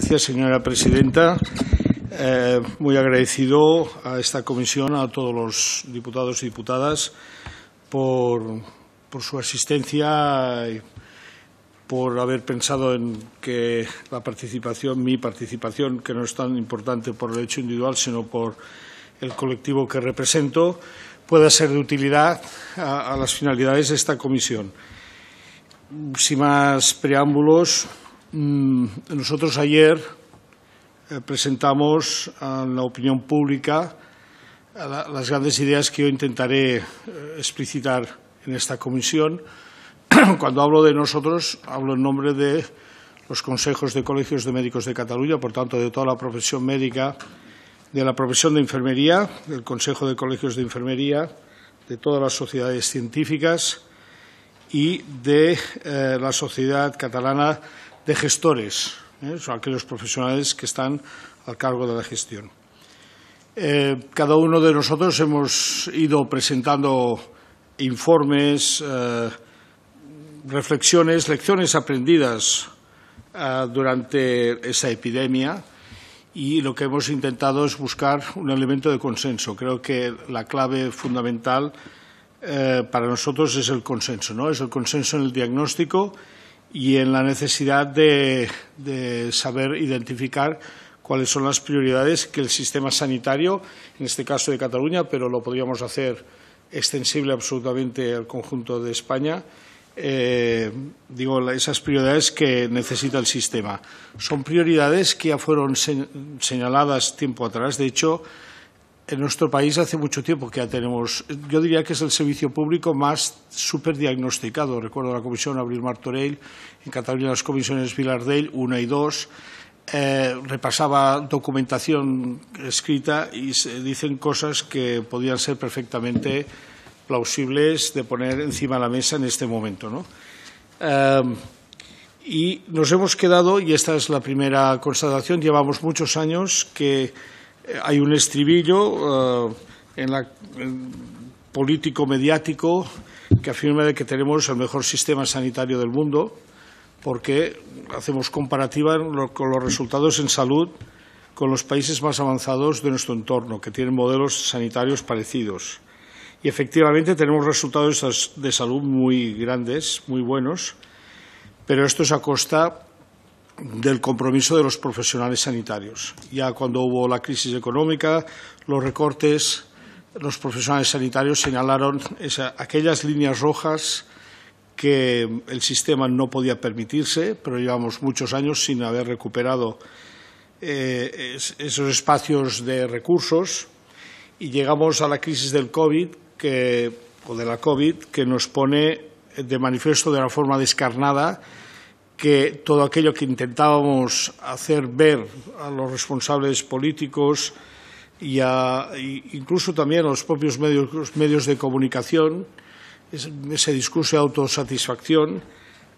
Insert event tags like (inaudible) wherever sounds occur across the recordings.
gracias, señora presidenta. Eh, muy agradecido a esta comisión, a todos los diputados y diputadas, por, su asistencia, y por haber pensado en que la participación, mi participación, que no es tan importante por el hecho individual, sino por el colectivo que represento, pueda ser de utilidad a las finalidades de esta comisión. Sin más preámbulos, Mm, nosotros ayer eh, presentamos a la opinión pública las grandes ideas que yo intentaré eh, explicitar en esta comisión. (clears throat) Cuando hablo de nosotros, hablo en nombre de los consejos de colegios de médicos de Cataluña, por tanto, de toda la profesión médica, de la profesión de enfermería, del Consejo de Colegios de Enfermería, de todas las sociedades científicas y de eh, la Sociedad Catalana de gestores, ¿eh? son aquellos profesionales que están al cargo de la gestión. Eh, cada uno de nosotros hemos ido presentando informes, eh, reflexiones, lecciones aprendidas durante esa epidemia y lo que hemos intentado es buscar un elemento de consenso. Creo que la clave fundamental para nosotros es el consenso, ¿no? Es el consenso en el diagnóstico y en la necesidad de, saber identificar cuáles son las prioridades que el sistema sanitario, en este caso de Cataluña, pero lo podríamos hacer extensible absolutamente al conjunto de España, eh, digo, esas prioridades que necesita el sistema. Son prioridades que ya fueron señaladas tiempo atrás. De hecho, en nuestro país hace mucho tiempo que ya tenemos, yo diría que es el servicio público más superdiagnosticado. Recuerdo la comisión Abril Martorell, en Cataluña las comisiones Villardell, una y dos eh, repasaba documentación escrita y se dicen cosas que podían ser perfectamente plausibles de poner encima de la mesa en este momento. Em, y nos hemos quedado, y esta es la primera constatación, llevamos muchos años que eh, hay un estribillo eh, en la, político-mediático que afirma de que tenemos el mejor sistema sanitario del mundo porque hacemos comparativa con los resultados en salud con los países más avanzados de nuestro entorno, que tienen modelos sanitarios parecidos. Y efectivamente tenemos resultados de salud muy grandes, muy buenos, pero esto es a costa del compromiso de los profesionales sanitarios. Ya cuando hubo la crisis económica, los recortes, los profesionales sanitarios señalaron aquellas líneas rojas que el sistema no podía permitirse, pero llevamos muchos años sin haber recuperado eh, esos espacios de recursos y llegamos a la crisis del COVID o de la COVID que nos pone de manifiesto de una forma descarnada que todo aquello que intentábamos hacer ver a los responsables políticos y a, incluso también a los propios medios, de comunicación, ese discurso de autosatisfacción,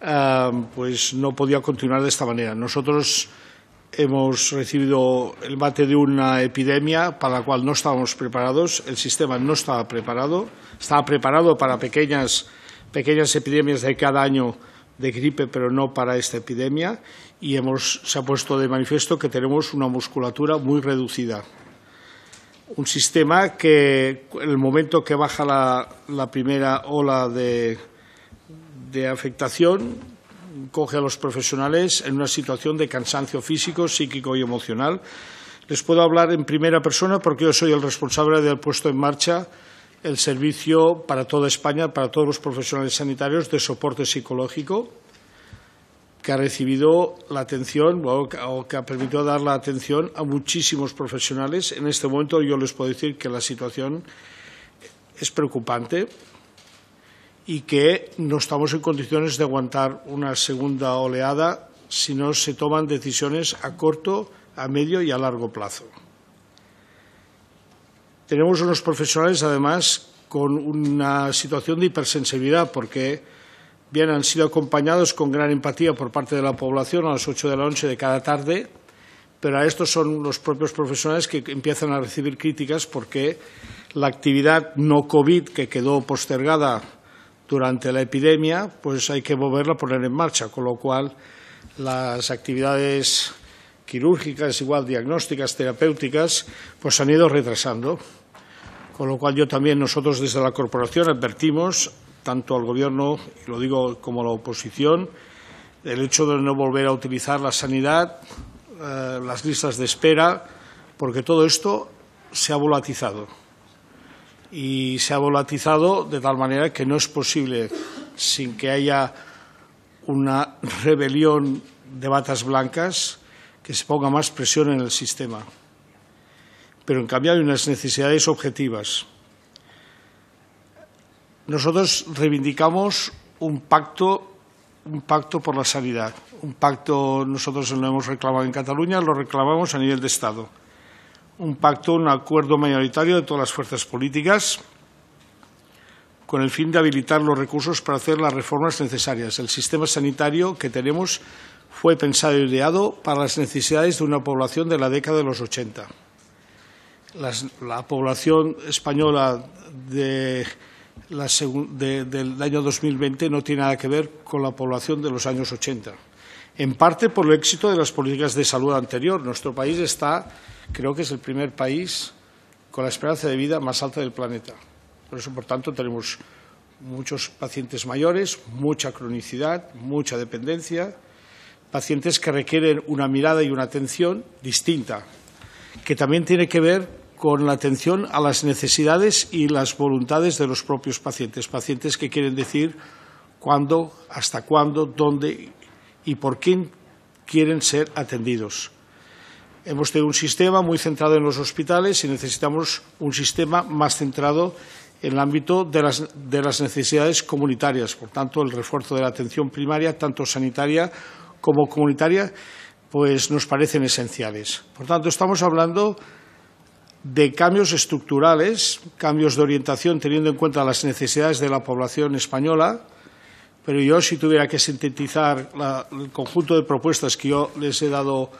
eh, pues no podía continuar de esta manera. Nosotros hemos recibido el bate de una epidemia para la cual no estábamos preparados, el sistema no estaba preparado, estaba preparado para pequeñas, pequeñas epidemias de cada año de gripe, pero no para esta epidemia, y hemos, se ha puesto de manifiesto que tenemos una musculatura muy reducida. Un sistema que en el momento que baja la, primera ola de, de afectación coge a los profesionales en una situación de cansancio físico, psíquico y emocional. Les puedo hablar en primera persona porque yo soy el responsable del puesto en marcha el servicio para toda España, para todos los profesionales sanitarios de soporte psicológico, que ha recibido la atención o que ha permitido dar la atención a muchísimos profesionales. En este momento yo les puedo decir que la situación es preocupante y que no estamos en condiciones de aguantar una segunda oleada si no se toman decisiones a corto, a medio y a largo plazo. Tenemos unos profesionales, además, con una situación de hipersensibilidad, porque bien han sido acompañados con gran empatía por parte de la población a las 8 de la noche de cada tarde, pero a estos son los propios profesionales que empiezan a recibir críticas porque la actividad no COVID que quedó postergada durante la epidemia, pues hay que volverla a poner en marcha, con lo cual las actividades quirúrgicas, igual diagnósticas, terapéuticas, pues han ido retrasando. Con lo cual yo también, nosotros desde la Corporación advertimos, tanto al Gobierno, lo digo, como a la oposición, el hecho de no volver a utilizar la sanidad, eh, las listas de espera, porque todo esto se ha volatizado. Y se ha volatizado de tal manera que no es posible, sin que haya una rebelión de batas blancas, que se ponga más presión en el sistema pero en cambio hay unas necesidades objetivas. Nosotros reivindicamos un pacto, un pacto por la sanidad, un pacto nosotros lo hemos reclamado en Cataluña, lo reclamamos a nivel de Estado, un pacto, un acuerdo mayoritario de todas las fuerzas políticas con el fin de habilitar los recursos para hacer las reformas necesarias. El sistema sanitario que tenemos fue pensado y ideado para las necesidades de una población de la década de los 80 la población española de del año 2020 no tiene nada que ver con la población de los años 80, en parte por el éxito de las políticas de salud anterior. Nuestro país está, creo que es el primer país con la esperanza de vida más alta del planeta. Por eso, por tanto, tenemos muchos pacientes mayores, mucha cronicidad, mucha dependencia, pacientes que requieren una mirada y una atención distinta, que también tiene que ver con la atención a las necesidades y las voluntades de los propios pacientes, pacientes que quieren decir cuándo, hasta cuándo, dónde y por quién quieren ser atendidos. Hemos tenido un sistema muy centrado en los hospitales y necesitamos un sistema más centrado en el ámbito de las, necesidades comunitarias. Por tanto, el refuerzo de la atención primaria, tanto sanitaria como comunitaria, pues nos parecen esenciales. Por tanto, estamos hablando de cambios estructurales, cambios de orientación teniendo en cuenta las necesidades de la población española, pero yo si tuviera que sintetizar el conjunto de propuestas que yo les he dado,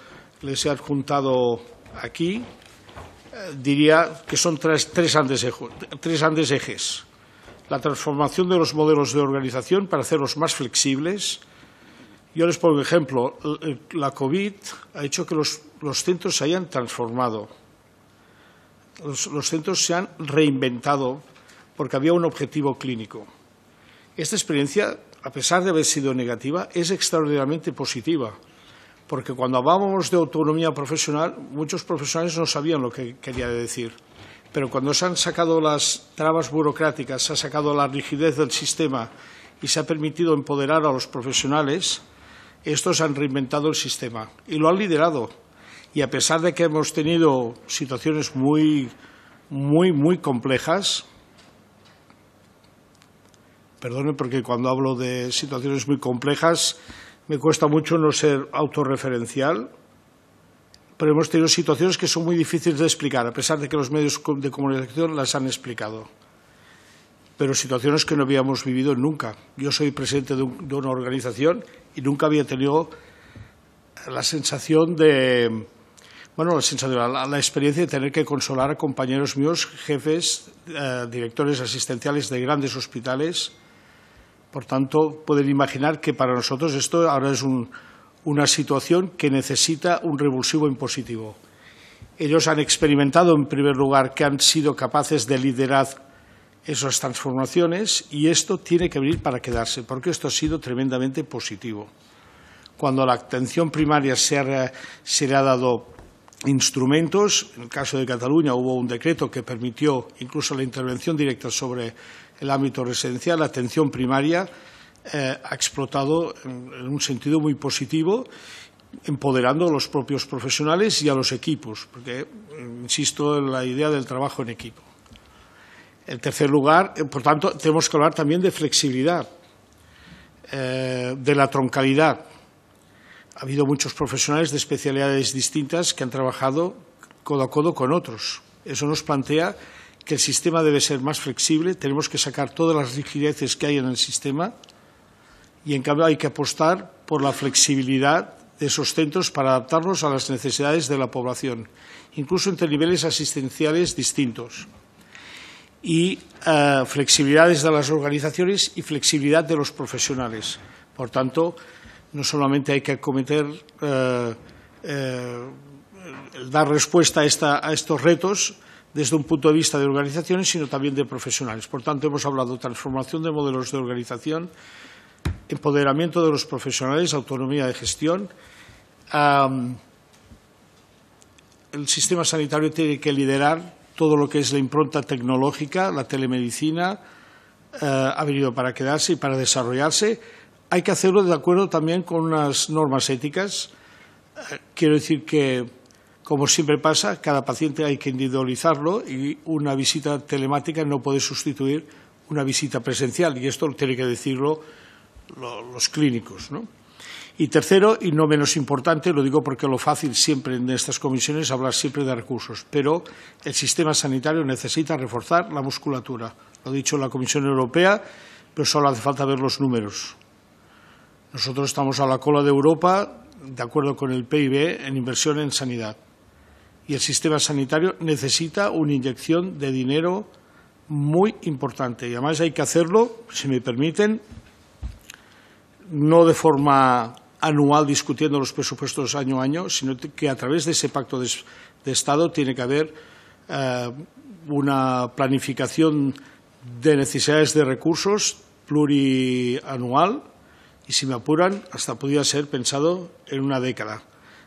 les he adjuntado aquí, eh, diría que son tres, tres, grandes ejes. La transformación de los modelos de organización para hacerlos más flexibles. Yo les pongo un ejemplo. Eh, la COVID ha hecho que los, los centros se hayan transformado los, centros se han reinventado porque había un objetivo clínico. Esta experiencia, a pesar de haber sido negativa, es extraordinariamente positiva, porque cuando hablábamos de autonomía profesional, muchos profesionales no sabían lo que quería decir. Pero cuando se han sacado las trabas burocráticas, se ha sacado la rigidez del sistema y se ha permitido empoderar a los profesionales, estos han reinventado el sistema y lo han liderado y a pesar de que hemos tenido situaciones muy, muy, muy complejas, perdone porque cuando hablo de situaciones muy complejas me cuesta mucho no ser autorreferencial, pero hemos tenido situaciones que son muy difíciles de explicar, a pesar de que los medios de comunicación las han explicado, pero situaciones que no habíamos vivido nunca. Yo soy presidente de una organización y nunca había tenido la sensación de bueno, la, la, experiencia de tener que consolar a compañeros míos, jefes, eh, directores asistenciales de grandes hospitales. Por tanto, pueden imaginar que para nosotros esto ahora es una situación que necesita un revulsivo impositivo. Ellos han experimentado, en primer lugar, que han sido capaces de liderar esas transformaciones y esto tiene que venir para quedarse, porque esto ha sido tremendamente positivo. Cuando la atención primaria se se le ha dado instrumentos. En el caso de Cataluña hubo un decreto que permitió incluso la intervención directa sobre el ámbito residencial, la atención primaria eh, ha explotado en, un sentido muy positivo empoderando a los propios profesionales y a los equipos, porque mm, insisto en la idea del trabajo en equipo. En tercer lugar, eh, por tanto, tenemos que hablar también de flexibilidad, eh, de la troncalidad ha habido muchos profesionales de especialidades distintas que han trabajado codo a codo con otros. Eso nos plantea que el sistema debe ser más flexible, tenemos que sacar todas las rigideces que hay en el sistema y, en cambio, hay que apostar por la flexibilidad de esos centros para adaptarlos a las necesidades de la población, incluso entre niveles asistenciales distintos, y eh, flexibilidades de las organizaciones y flexibilidad de los profesionales. Por tanto, no solamente hay que acometer, eh, eh, dar respuesta a, estos retos desde un punto de vista de organizaciones, sino también de profesionales. Por tanto, hemos hablado de transformación de modelos de organización, empoderamiento de los profesionales, autonomía de gestión. el sistema sanitario tiene que liderar todo lo que es la impronta tecnológica, la telemedicina eh, ha venido para quedarse y para desarrollarse hay que hacerlo de acuerdo también con unas normas éticas. Eh, quiero decir que, como siempre pasa, cada paciente hay que individualizarlo y una visita telemática no puede sustituir una visita presencial, y esto tiene que decirlo los clínicos. Y tercero, y no menos importante, lo digo porque lo fácil siempre en estas comisiones es hablar siempre de recursos, pero el sistema sanitario necesita reforzar la musculatura. Lo ha dicho la Comisión Europea, pero solo hace falta ver los números. Nosotros estamos a la cola de Europa, de acuerdo con el PIB, en inversión en sanidad. Y el sistema sanitario necesita una inyección de dinero muy importante. Y además hay que hacerlo, si me permiten, no de forma anual discutiendo los presupuestos año a año, sino que a través de ese pacto de, Estado tiene que haber eh, una planificación de necesidades de recursos plurianual y, si me apuran, hasta podía ser pensado en una década,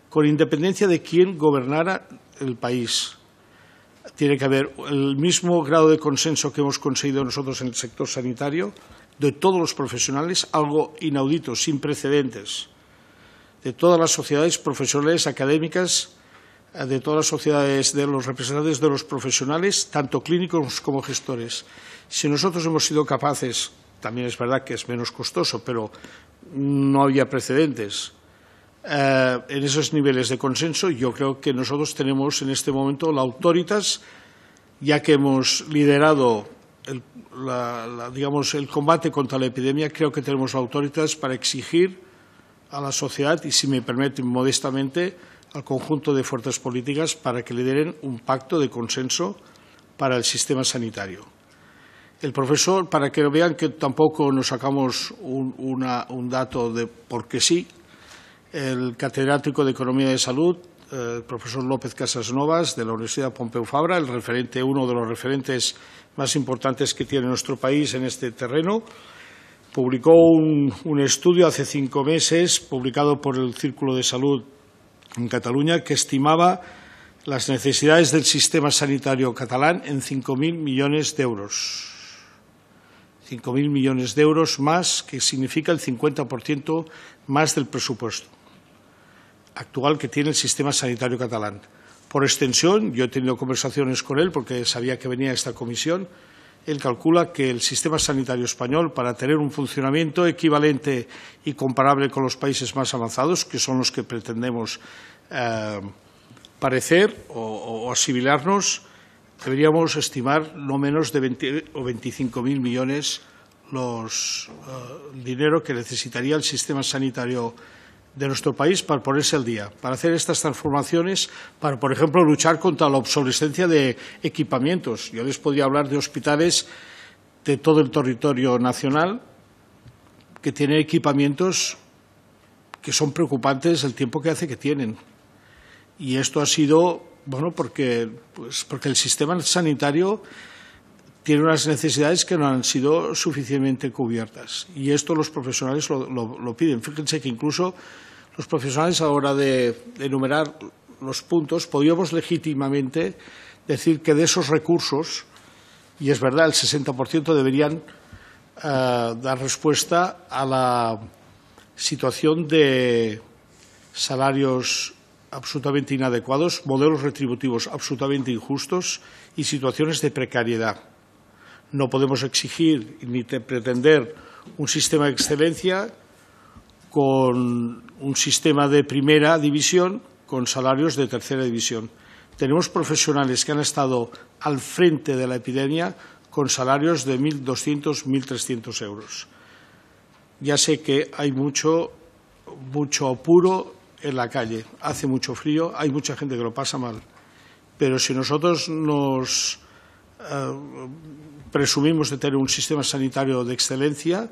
con independencia de quién gobernara el país. Tiene que haber el mismo grado de consenso que hemos conseguido nosotros en el sector sanitario, de todos los profesionales, algo inaudito, sin precedentes, de todas las sociedades profesionales, académicas, de todas las sociedades, de los representantes de los profesionales, tanto clínicos como gestores. Si nosotros hemos sido capaces también es verdad que es menos costoso, pero no había precedentes. Eh, en esos niveles de consenso, yo creo que nosotros tenemos en este momento la autoritas, ya que hemos liderado el, digamos, el combate contra la epidemia, creo que tenemos la autoritas para exigir a la sociedad y, si me permiten modestamente, al conjunto de fuerzas políticas para que lideren un pacto de consenso para el sistema sanitario el profesor, para que lo vean que tampoco nos sacamos un, dato de por qué sí, el catedrático de Economía de Salud, el profesor López Casasnovas, de la Universidad Pompeu Fabra, el referente, uno de los referentes más importantes que tiene nuestro país en este terreno, publicó un, un estudio hace cinco meses, publicado por el Círculo de Salud en Cataluña, que estimaba las necesidades del sistema sanitario catalán en 5.000 millones de euros. 5.000 millones de euros más, que significa el 50% más del presupuesto actual que tiene el sistema sanitario catalán. Por extensión, yo he tenido conversaciones con él porque sabía que venía esta comisión, él calcula que el sistema sanitario español, para tener un funcionamiento equivalente y comparable con los países más avanzados, que son los que pretendemos eh, parecer o asimilarnos, deberíamos estimar no menos de 20 o 25.000 millones los, eh, dinero que necesitaría el sistema sanitario de nuestro país para ponerse al día, para hacer estas transformaciones, para, por ejemplo, luchar contra la obsolescencia de equipamientos. Yo les podría hablar de hospitales de todo el territorio nacional que tienen equipamientos que son preocupantes el tiempo que hace que tienen. Y esto ha sido bueno, porque, pues porque el sistema sanitario tiene unas necesidades que no han sido suficientemente cubiertas. Y esto los profesionales lo, piden. Fíjense que incluso los profesionales a la hora de enumerar los puntos podíamos legítimamente decir que de esos recursos, y es verdad, el 60% deberían eh, dar respuesta a la situación de salarios absolutamente inadecuados, modelos retributivos absolutamente injustos y situaciones de precariedad. No podemos exigir ni pretender un sistema de excelencia con un sistema de primera división con salarios de tercera división. Tenemos profesionales que han estado al frente de la epidemia con salarios de 1.200, 1.300 euros. Ya sé que hay mucho, mucho apuro en la calle. Hace mucho frío, hay mucha gente que lo pasa mal. Pero si nosotros nos eh, presumimos de tener un sistema sanitario de excelencia,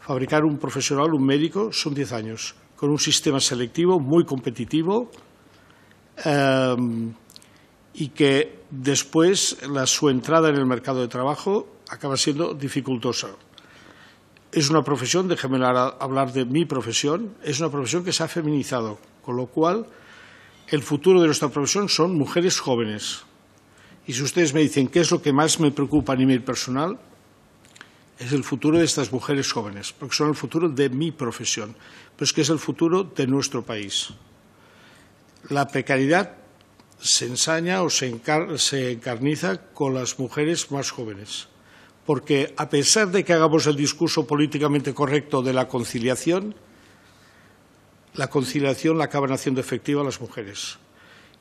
fabricar un profesional, un médico, son 10 años, con un sistema selectivo muy competitivo eh, y que después la, su entrada en el mercado de trabajo acaba siendo dificultosa. Es una profesión, déjeme hablar de mi profesión, es una profesión que se ha feminizado, con lo cual el futuro de nuestra profesión son mujeres jóvenes. Y si ustedes me dicen qué es lo que más me preocupa a nivel personal, es el futuro de estas mujeres jóvenes, porque son el futuro de mi profesión, pero es que es el futuro de nuestro país. La precariedad se ensaña o se, se encarniza con las mujeres más jóvenes porque a pesar de que hagamos el discurso políticamente correcto de la conciliación, la conciliación la acaban haciendo efectiva las mujeres.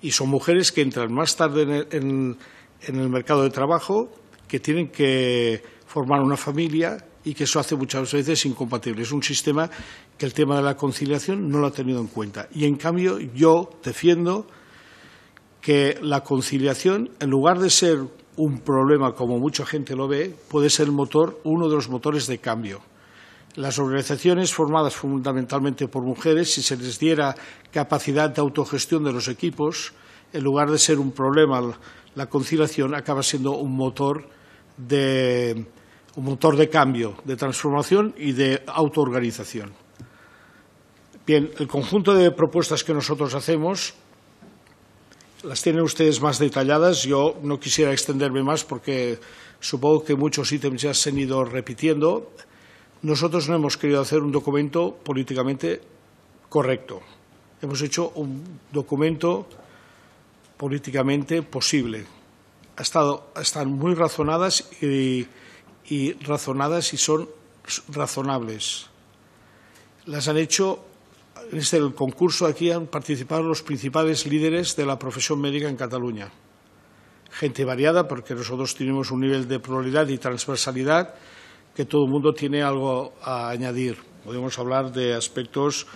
Y son mujeres que entran más tarde en el, en el mercado de trabajo, que tienen que formar una familia y que eso hace muchas veces incompatible. Es un sistema que el tema de la conciliación no lo ha tenido en cuenta. Y en cambio yo defiendo que la conciliación, en lugar de ser un problema como mucha gente lo ve, puede ser motor, uno de los motores de cambio. Las organizaciones formadas fundamentalmente por mujeres, si se les diera capacidad de autogestión de los equipos, en lugar de ser un problema la conciliación, acaba siendo un motor de, un motor de cambio, de transformación y de autoorganización. Bien, el conjunto de propuestas que nosotros hacemos las tienen ustedes más detalladas. Yo no quisiera extenderme más porque supongo que muchos ítems ya se han ido repitiendo. Nosotros no hemos querido hacer un documento políticamente correcto. Hemos hecho un documento políticamente posible. Ha estado, están muy razonadas y, y razonadas y son razonables. Las han hecho en este concurso aquí han participado los principales líderes de la profesión médica en Cataluña. Gente variada, porque nosotros tenemos un nivel de pluralidad y transversalidad que todo el mundo tiene algo a añadir. Podemos hablar de aspectos,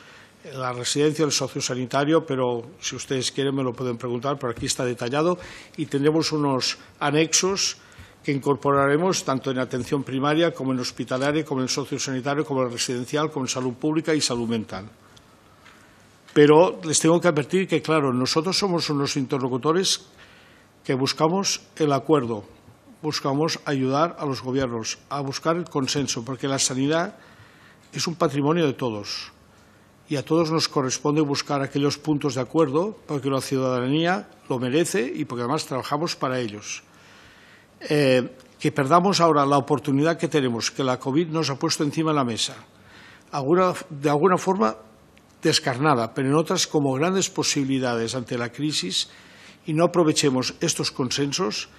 eh, la residencia, el sociosanitario, pero si ustedes quieren me lo pueden preguntar, pero aquí está detallado y tendremos unos anexos que incorporaremos tanto en atención primaria como en hospitalaria, como en sociosanitario, como en residencial, como en salud pública y salud mental. Pero les tengo que advertir que, claro, nosotros somos unos interlocutores que buscamos el acuerdo, buscamos ayudar a los gobiernos a buscar el consenso, porque la sanidad es un patrimonio de todos y a todos nos corresponde buscar aquellos puntos de acuerdo porque la ciudadanía lo merece y porque además trabajamos para ellos. Eh, que perdamos ahora la oportunidad que tenemos, que la COVID nos ha puesto encima de la mesa. de alguna forma descarnada, pero en otras como grandes posibilidades ante la crisis y no aprovechemos estos consensos,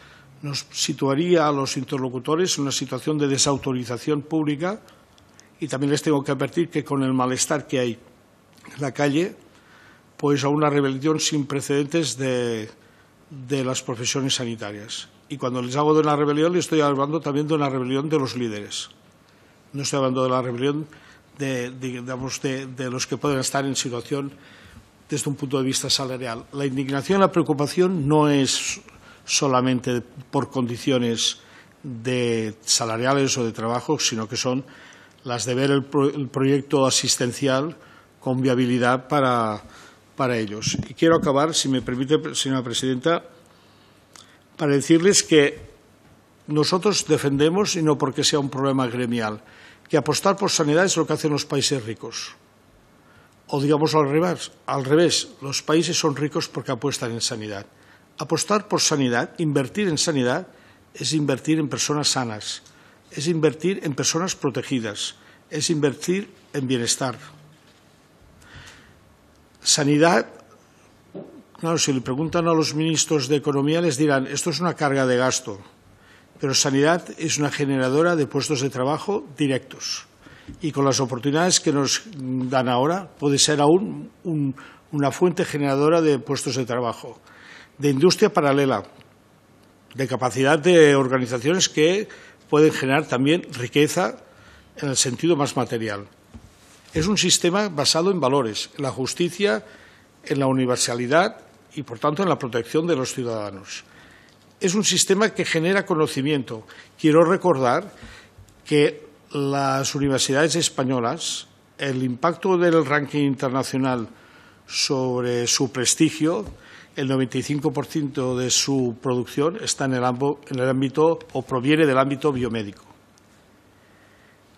nos situaría a los interlocutores en una situación de desautorización pública y también les tengo que advertir que con el malestar que hay en la calle, pues a una rebelión sin precedentes de, las profesiones sanitarias. Y cuando les hago de una rebelión, les estoy hablando también de una rebelión de los líderes. No estoy hablando de la rebelión de, los que pueden estar en situación desde un punto de vista salarial. La indignación, la preocupación no es solamente por condiciones de salariales o de trabajo, sino que son las de ver el, proyecto asistencial con viabilidad para, para, ellos. Y quiero acabar, si me permite, señora presidenta, para decirles que nosotros defendemos, y no porque sea un problema gremial, que apostar por sanidad es lo que hacen los países ricos. O digamos al revés, al revés, los países son ricos porque apuestan en sanidad. Apostar por sanidad, invertir en sanidad, es invertir en personas sanas, es invertir en personas protegidas, es invertir en bienestar. Sanidad, claro, si le preguntan a los ministros de Economía les dirán, esto es una carga de gasto pero sanidad es una generadora de puestos de trabajo directos y con las oportunidades que nos dan ahora puede ser aún una fuente generadora de puestos de trabajo, de industria paralela, de capacidad de organizaciones que pueden generar también riqueza en el sentido más material. Es un sistema basado en valores, en la justicia, en la universalidad y, por tanto, en la protección de los ciudadanos es un sistema que genera conocimiento. Quiero recordar que las universidades españolas, el impacto del ranking internacional sobre su prestigio, el 95% de su producción está en el, ámbito o proviene del ámbito biomédico.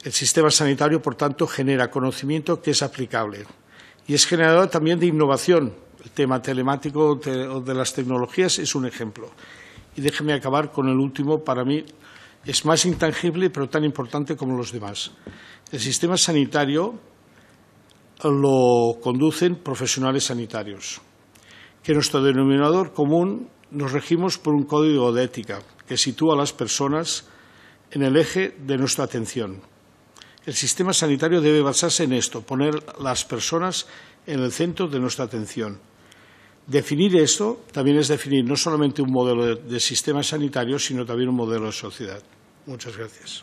El sistema sanitario, por tanto, genera conocimiento que es aplicable y es generador también de innovación. El tema telemático de las tecnologías es un ejemplo. Y déjeme acabar con el último, para mí es más intangible pero tan importante como los demás. El sistema sanitario lo conducen profesionales sanitarios, que nuestro denominador común nos regimos por un código de ética que sitúa a las personas en el eje de nuestra atención. El sistema sanitario debe basarse en esto, poner las personas en el centro de nuestra atención. Definir esto también es definir no solamente un modelo de, sistema sanitario, sino también un modelo de sociedad. Muchas gracias.